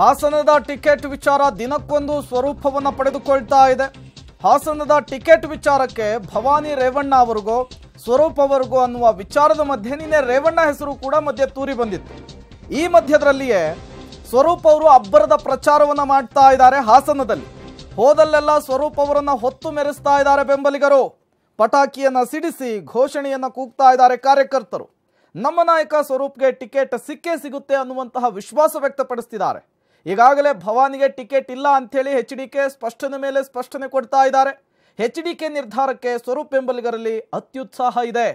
ಹಾಸನದ ಟಿಕೆಟ್ ವಿಚಾರ ದಿನಕ್ಕೊಂದು ಸ್ವರೂಪವನ್ನು ಪಡೆದುಕೊಳ್ತಾ ಇದೆ ಹಾಸನದ ಟಿಕೆಟ್ ವಿಚಾರಕ್ಕೆ ಭವಾನಿ ರೇವಣ್ಣ ಅವರಿಗೋ ಸ್ವರೂಪ್ ಅವರಿಗೋ ಅನ್ನುವ ವಿಚಾರದ ಮಧ್ಯೆ ನಿನ್ನೆ ರೇವಣ್ಣ ಹೆಸರು ಕೂಡ ಮಧ್ಯೆ ತೂರಿ ಬಂದಿತ್ತು ಈ ಮಧ್ಯದಲ್ಲಿಯೇ ಸ್ವರೂಪ್ ಅವರು ಅಬ್ಬರದ ಪ್ರಚಾರವನ್ನು ಮಾಡ್ತಾ ಇದ್ದಾರೆ ಹಾಸನದಲ್ಲಿ ಹೋದಲ್ಲೆಲ್ಲ ಸ್ವರೂಪ್ ಅವರನ್ನು ಹೊತ್ತು ಮೆರೆಸ್ತಾ ಇದ್ದಾರೆ ಬೆಂಬಲಿಗರು ಪಟಾಕಿಯನ್ನು ಸಿಡಿಸಿ ಘೋಷಣೆಯನ್ನು ಕೂಗ್ತಾ ಇದ್ದಾರೆ ಕಾರ್ಯಕರ್ತರು ನಮ್ಮ ನಾಯಕ ಸ್ವರೂಪ್ಗೆ ಟಿಕೆಟ್ ಸಿಕ್ಕೇ ಸಿಗುತ್ತೆ ಅನ್ನುವಂತಹ ವಿಶ್ವಾಸ ವ್ಯಕ್ತಪಡಿಸ್ತಿದ್ದಾರೆ ಈಗಾಗಲೇ ಭವಾನಿಗೆ ಟಿಕೆಟ್ ಇಲ್ಲ ಅಂಥೇಳಿ ಹೆಚ್ ಡಿ ಕೆ ಸ್ಪಷ್ಟನೆ ಮೇಲೆ ಸ್ಪಷ್ಟನೆ ಕೊಡ್ತಾ ಇದ್ದಾರೆ ಹೆಚ್ ಡಿ ಕೆ ನಿರ್ಧಾರಕ್ಕೆ ಸ್ವರೂಪ್ ಬೆಂಬಲಿಗರಲ್ಲಿ ಅತ್ಯುತ್ಸಾಹ ಇದೆ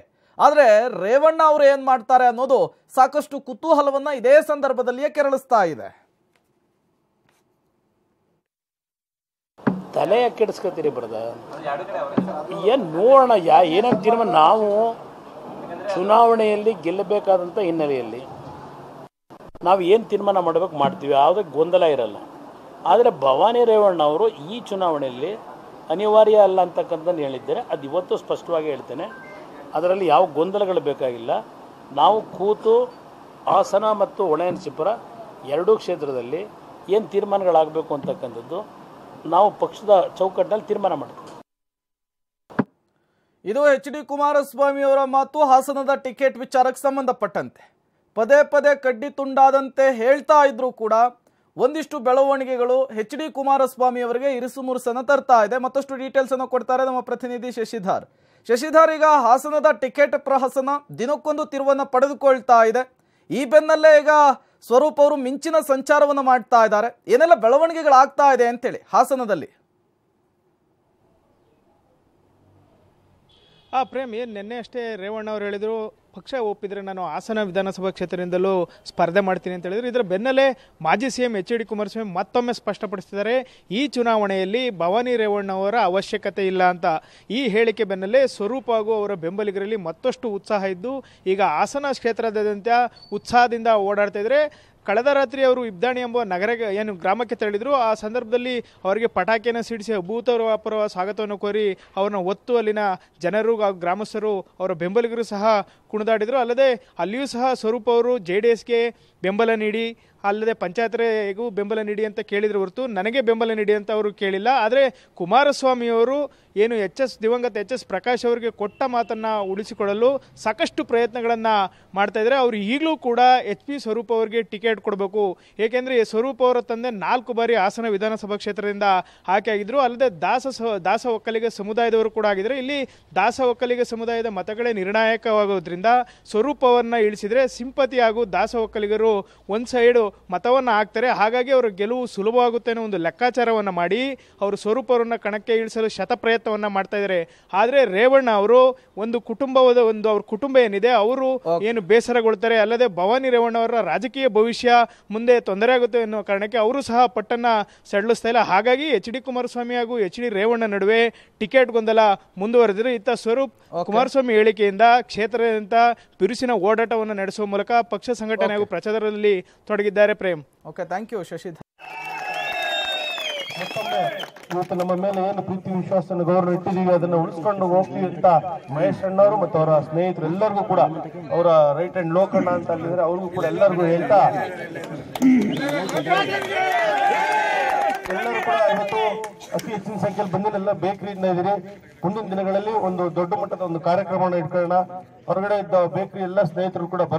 ಆದರೆ ರೇವಣ್ಣ ಅವರು ಏನು ಮಾಡ್ತಾರೆ ಅನ್ನೋದು ಸಾಕಷ್ಟು ಕುತೂಹಲವನ್ನು ಇದೇ ಸಂದರ್ಭದಲ್ಲಿಯೇ ಕೆರಳಿಸ್ತಾ ಇದೆ ತಲೆ ಕೆಡಿಸ್ಕೊತೀರಿ ಬರದ ಏನು ನೋಡೋಣ ಯಾ ಏನಾಗ್ತೀರ ನಾವು ಚುನಾವಣೆಯಲ್ಲಿ ಗೆಲ್ಲಬೇಕಾದಂಥ ಹಿನ್ನೆಲೆಯಲ್ಲಿ ನಾವು ಏನು ತೀರ್ಮಾನ ಮಾಡಬೇಕು ಮಾಡ್ತೀವಿ ಯಾವುದೇ ಗೊಂದಲ ಇರಲ್ಲ ಆದರೆ ಭವಾನಿ ರೇವಣ್ಣ ಅವರು ಈ ಚುನಾವಣೆಯಲ್ಲಿ ಅನಿವಾರ್ಯ ಅಲ್ಲ ಅಂತಕ್ಕಂಥದ್ದು ಹೇಳಿದ್ದಾರೆ ಅದು ಇವತ್ತು ಸ್ಪಷ್ಟವಾಗಿ ಹೇಳ್ತೇನೆ ಅದರಲ್ಲಿ ಯಾವ ಗೊಂದಲಗಳು ಬೇಕಾಗಿಲ್ಲ ನಾವು ಕೂತು ಹಾಸನ ಮತ್ತು ಒಣೆಯನಸಿಪುರ ಎರಡೂ ಕ್ಷೇತ್ರದಲ್ಲಿ ಏನು ತೀರ್ಮಾನಗಳಾಗಬೇಕು ಅಂತಕ್ಕಂಥದ್ದು ನಾವು ಪಕ್ಷದ ಚೌಕಟ್ಟಿನಲ್ಲಿ ತೀರ್ಮಾನ ಮಾಡ್ತೀವಿ ಇದು ಎಚ್ ಡಿ ಕುಮಾರಸ್ವಾಮಿ ಅವರ ಮಾತು ಹಾಸನದ ಟಿಕೆಟ್ ವಿಚಾರಕ್ಕೆ ಸಂಬಂಧಪಟ್ಟಂತೆ ಪದೇ ಪದೇ ಕಡ್ಡಿ ತುಂಡಾದಂತೆ ಹೇಳ್ತಾ ಇದ್ರು ಕೂಡ ಒಂದಿಷ್ಟು ಬೆಳವಣಿಗೆಗಳು ಎಚ್ ಡಿ ಕುಮಾರಸ್ವಾಮಿ ಅವರಿಗೆ ಇರಿಸು ಮುರುಸನ್ನು ತರ್ತಾ ಇದೆ ಮತ್ತಷ್ಟು ಡೀಟೇಲ್ಸ್ ಅನ್ನು ಕೊಡ್ತಾರೆ ನಮ್ಮ ಪ್ರತಿನಿಧಿ ಶಶಿಧರ್ ಶಶಿಧರ್ ಈಗ ಹಾಸನದ ಟಿಕೆಟ್ ಪ್ರಹಸನ ದಿನಕ್ಕೊಂದು ತಿರುವನ್ನು ಪಡೆದುಕೊಳ್ತಾ ಇದೆ ಈ ಬೆನ್ನಲ್ಲೇ ಈಗ ಸ್ವರೂಪ್ ಅವರು ಮಿಂಚಿನ ಸಂಚಾರವನ್ನು ಮಾಡ್ತಾ ಇದ್ದಾರೆ ಏನೆಲ್ಲ ಬೆಳವಣಿಗೆಗಳಾಗ್ತಾ ಇದೆ ಅಂತೇಳಿ ಹಾಸನದಲ್ಲಿ ಆ ಪ್ರೇಮ್ ಏನು ನಿನ್ನೆ ಅಷ್ಟೇ ರೇವಣ್ಣ ಅವರು ಹೇಳಿದರು ಪಕ್ಷ ಒಪ್ಪಿದರೆ ನಾನು ಹಾಸನ ವಿಧಾನಸಭಾ ಕ್ಷೇತ್ರದಿಂದಲೂ ಸ್ಪರ್ಧೆ ಮಾಡ್ತೀನಿ ಅಂತ ಹೇಳಿದರು ಇದರ ಬೆನ್ನಲ್ಲೇ ಮಾಜಿ C M H D Kumaraswamy ಮತ್ತೊಮ್ಮೆ ಸ್ಪಷ್ಟಪಡಿಸಿದ್ದಾರೆ ಈ ಚುನಾವಣೆಯಲ್ಲಿ ಭವಾನಿ ರೇವಣ್ಣ ಅವರ ಅವಶ್ಯಕತೆ ಇಲ್ಲ ಅಂತ ಈ ಹೇಳಿಕೆ ಬೆನ್ನಲ್ಲೇ ಸ್ವರೂಪ ಹಾಗೂ ಅವರ ಬೆಂಬಲಿಗರಲ್ಲಿ ಮತ್ತಷ್ಟು ಉತ್ಸಾಹ ಇದ್ದು ಈಗ ಹಾಸನ ಕ್ಷೇತ್ರದಾದ್ಯಂತ ಉತ್ಸಾಹದಿಂದ ಓಡಾಡ್ತಾ ಇದ್ದರೆ ಕಳೆದ ರಾತ್ರಿ ಅವರು ಇಬ್ದಾಣಿ ಎಂಬ ನಗರಕ್ಕೆ ಏನು ಗ್ರಾಮಕ್ಕೆ ತೆರಳಿದ್ರು ಆ ಸಂದರ್ಭದಲ್ಲಿ ಅವರಿಗೆ ಪಟಾಕಿಯನ್ನು ಸಿಡಿಸಿ ಅಪರವ ಸ್ವಾಗತವನ್ನು ಕೋರಿ ಅವರನ್ನು ಒತ್ತು ಅಲ್ಲಿನ ಜನರು ಹಾಗೂ ಗ್ರಾಮಸ್ಥರು ಅವರ ಬೆಂಬಲಿಗರು ಸಹ ಕುಣಿದಾಡಿದರು ಅಲ್ಲದೆ ಅಲ್ಲಿಯೂ ಸಹ ಸ್ವರೂಪ್ ಅವರು ಜೆ ಡಿ ಎಸ್ಗೆ ಬೆಂಬಲ ನೀಡಿ ಅಲ್ಲದೆ ಪಂಚಾಯತ್ರೆಗೂ ಬೆಂಬಲ ನೀಡಿ ಅಂತ ಕೇಳಿದ್ರು ಹೊರತು ನನಗೆ ಬೆಂಬಲ ನೀಡಿ ಅಂತ ಅವರು ಕೇಳಿಲ್ಲ ಆದರೆ ಕುಮಾರಸ್ವಾಮಿಯವರು ಏನು ಎಚ್ ಎಸ್ ದಿವಂಗತ ಎಚ್ ಎಸ್ ಪ್ರಕಾಶ್ ಅವರಿಗೆ ಕೊಟ್ಟ ಮಾತನ್ನು ಉಳಿಸಿಕೊಳ್ಳಲು ಸಾಕಷ್ಟು ಪ್ರಯತ್ನಗಳನ್ನು ಮಾಡ್ತಾಯಿದ್ದಾರೆ ಅವರು ಈಗಲೂ ಕೂಡ ಎಚ್ ಪಿ ಸ್ವರೂಪ್ ಅವರಿಗೆ ಟಿಕೆಟ್ ಕೊಡಬೇಕು ಏಕೆಂದರೆ ಸ್ವರೂಪ ಅವರ ತಂದೆ ನಾಲ್ಕು ಬಾರಿ ಹಾಸನ ವಿಧಾನಸಭಾ ಕ್ಷೇತ್ರದಿಂದ ಆಯ್ಕೆ ಅಲ್ಲದೆ ದಾಸ ದಾಸ ಒಕ್ಕಲಿಗ ಸಮುದಾಯದವರು ಕೂಡ ಆಗಿದ್ರು ಇಲ್ಲಿ ದಾಸ ಒಕ್ಕಲಿಗ ಸಮುದಾಯದ ಮತಗಳೇ ನಿರ್ಣಾಯಕವಾಗೋದ್ರಿಂದ ಸ್ವರೂಪವನ್ನು ಇಳಿಸಿದರೆ ಸಿಂಪತಿ ಹಾಗೂ ದಾಸ ಒಕ್ಕಲಿಗರು ಒಂದು ಸೈಡು ಮತವನ್ನು ಹಾಕ್ತಾರೆ ಹಾಗಾಗಿ ಅವರ ಗೆಲುವು ಸುಲಭವಾಗುತ್ತೆ ಅನ್ನೋ ಒಂದು ಲೆಕ್ಕಾಚಾರವನ್ನು ಮಾಡಿ ಅವರು ಸ್ವರೂಪವನ್ನು ಕಣಕ್ಕೆ ಇಳಿಸಲು ಶತಪ್ರಯತ್ನವನ್ನ ಮಾಡ್ತಾ ಇದ್ದಾರೆ ಆದರೆ ರೇವಣ್ಣ ಅವರು ಒಂದು ಕುಟುಂಬದ ಒಂದು ಅವ್ರ ಕುಟುಂಬ ಏನಿದೆ ಅವರು ಏನು ಬೇಸರಗೊಳ್ತಾರೆ ಅಲ್ಲದೆ ಭವಾನಿ ರೇವಣ್ಣ ಅವರ ರಾಜಕೀಯ ಭವಿಷ್ಯ ಮುಂದೆ ತೊಂದರೆ ಆಗುತ್ತೆ ಎನ್ನುವ ಕಾರಣಕ್ಕೆ ಅವರು ಸಹ ಪಟ್ಟನ್ನ ಸಡಲಿಸ್ತಾ ಇಲ್ಲ ಹಾಗಾಗಿ ಎಚ್ ಡಿ ಕುಮಾರಸ್ವಾಮಿ ಹಾಗೂ ಎಚ್ ಡಿ ರೇವಣ್ಣ ನಡುವೆ ಟಿಕೆಟ್ ಗೊಂದಲ ಮುಂದುವರೆದಿದೆ ಇತ್ತ ಸ್ವರೂಪ್ ಕುಮಾರಸ್ವಾಮಿ ಹೇಳಿಕೆಯಿಂದ ಕ್ಷೇತ್ರದಿಂದ ಬಿರುಸಿನ ಓಡಾಟವನ್ನು ನಡೆಸುವ ಮೂಲಕ ಪಕ್ಷ ಸಂಘಟನೆ ಹಾಗೂ ಪ್ರಚಾರ ಮಾಡುವುದರಲ್ಲಿ ತೊಡಗಿದ್ದಾರೆ Prem okay thank you Shashidhar ಇವತ್ತು ನಮ್ಮ ಮೇಲೆ ಏನು ಪ್ರೀತಿ ವಿಶ್ವಾಸ ಗೌರವ ಇಟ್ಟಿದ್ದೀವಿ ಅದನ್ನ ಉಳಿಸ್ಕೊಂಡು ಹೋಗ್ತೀವಿ ಅಂತ ಮಹೇಶ್ ಅಣ್ಣವರು ಮತ್ತು ಅವರ ಸ್ನೇಹಿತರು ಎಲ್ಲರಿಗೂ ಕೂಡ ಅವರ ರೈಟ್ ಹ್ಯಾಂಡ್ ಲೋಕಣ್ಣ ಅಂತ ಅಲ್ಲಿದ್ರೆ ಅವ್ರಿಗೂ ಕೂಡ ಎಲ್ಲರಿಗೂ ಹೇಳ್ತಾ ಎಲ್ಲರೂ ಕೂಡ ಇವತ್ತು ಅತಿ ಹೆಚ್ಚಿನ ಸಂಖ್ಯೆಯಲ್ಲಿ ಬಂದಿಲ್ಲ ಬೇಕರಿ ಇದ್ದೀರಿ ಮುಂದಿನ ದಿನಗಳಲ್ಲಿ ಒಂದು ದೊಡ್ಡ ಮಟ್ಟದ ಒಂದು ಕಾರ್ಯಕ್ರಮವನ್ನು ಇಟ್ಕೊಳ್ಳೋಣ ಹೊರಗಡೆ ಇದ್ದ ಬೇಕರಿ ಎಲ್ಲ ಸ್ನೇಹಿತರು ಕೂಡ